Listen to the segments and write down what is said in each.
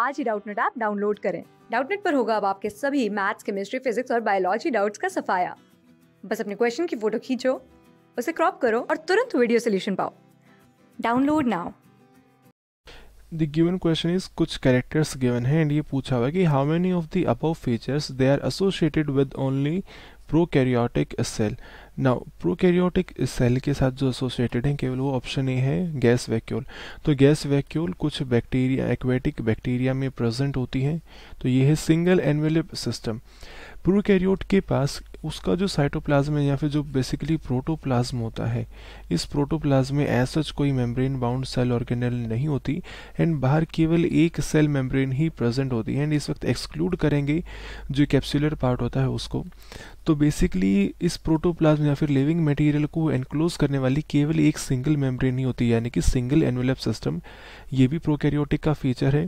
आज ही Doubtnut app download करें डाउटनेट पर होगा अब आपके सभी मैथ्स केमिस्ट्री फिजिक्स और बायोलॉजी डाउट्स का सफाया बस अपने क्वेश्चन की फोटो खींचो उसे क्रॉप करो और तुरंत वीडियो सोल्यूशन पाओ download now the given question is कुछ कैरेक्टर्स गिवन है एंड ये पूछा हुआ है कि how many of the above features they are associated with only prokaryotic cell ना प्रोकैरियोटिक सेल के साथ जो एसोसिएटेड हैं केवल वो ऑप्शन ए है गैस वैक्यूल तो गैस वैक्यूल कुछ बैक्टीरिया एक्वेटिक बैक्टीरिया में प्रेजेंट होती हैं तो ये है सिंगल एनवेलप सिस्टम प्रोकैरियोट के पास उसका जो साइटोप्लाज्म है या फिर जो बेसिकली प्रोटोप्लाज्म होता है इस प्रोटोप्लाज्म में एज सच कोई मेम्ब्रेन बाउंड सेल ऑर्गेनल नहीं होती एंड बाहर केवल एक सेल मेम्ब्रेन ही प्रेजेंट होती है एंड इस वक्त एक्सक्लूड करेंगे जो कैप्सुलर पार्ट होता है उसको तो बेसिकली इस प्रोटोप्लाज्म या फिर लिविंग मटेरियल को एनक्लोज करने वाली केवल एक सिंगल मेम्ब्रेन ही होती है यानी कि सिंगल एनवेलप सिस्टम ये भी प्रोकैरियोटिक का फीचर है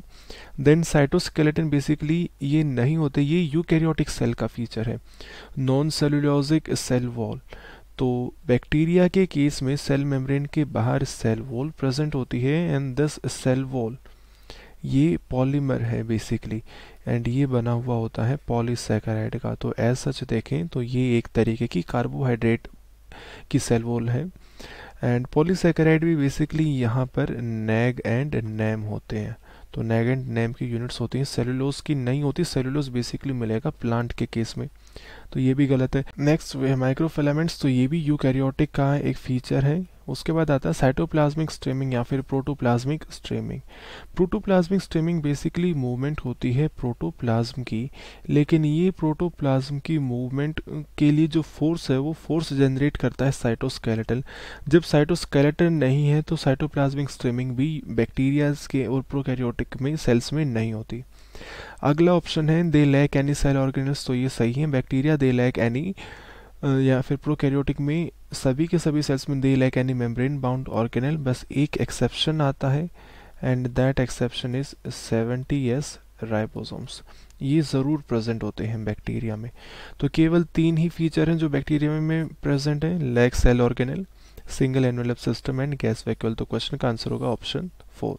देन साइटोस्केलेटन बेसिकली ये नहीं होते ये यूकैरियोटिक सेल का फीचर है नॉन सेलुलोजिक सेल वॉल तो बैक्टीरिया के केस में सेल मेम्ब्रेन के बाहर सेल वॉल प्रेजेंट होती है एंड दस सेल वॉल ये पॉलीमर है बेसिकली एंड ये बना हुआ होता है पॉलीसेकेराइड का तो एज सच देखें तो ये एक तरीके की कार्बोहाइड्रेट की सेल वॉल है एंड पॉलीसेकेराइड भी बेसिकली यहाँ पर नैग एंड नैम होते हैं तो नेगेंट नेम की यूनिट्स होती हैं सेलुलोज की नहीं होती सेलुलोज बेसिकली मिलेगा प्लांट के केस में तो ये भी गलत है नेक्स्ट माइक्रोफिलामेंट्स तो ये भी यूकैरियोटिक का एक फीचर है उसके बाद आता है साइटोप्लाज्मिक स्ट्रीमिंग या फिर protoplasmic streaming protoplasmic streaming basically movement होती है प्रोटोप्लाज्म की लेकिन ये प्रोटोप्लाज्म की मूवमेंट के लिए जो फोर्स है वो फोर्स जनरेट करता है साइटोस्केलेटल जब साइटोस्केलेटल नहीं है तो साइटोप्लाज्मिक स्ट्रीमिंग भी बैक्टीरियाज के और प्रोकैरियोटिक प्रोबैक्टिक में सेल्स में नहीं होती अगला ऑप्शन है they lack any cell organelles तो ये सही है बैक्टीरिया दे लैक एनी या फिर प्रोकैरियोटिक में सभी के सभी सेल्स में they lack any membrane bound organelle बस एक एक्सेप्शन आता है and that exception is seventy S ribosomes ये ज़रूर प्रेजेंट होते हैं बैक्टीरिया में तो केवल तीन ही फीचर हैं जो बैक्टीरिया में प्रेजेंट हैं lack cell organelle single envelope system and gas vacuole तो क्वेश्चन का आंसर होगा ऑप्शन फोर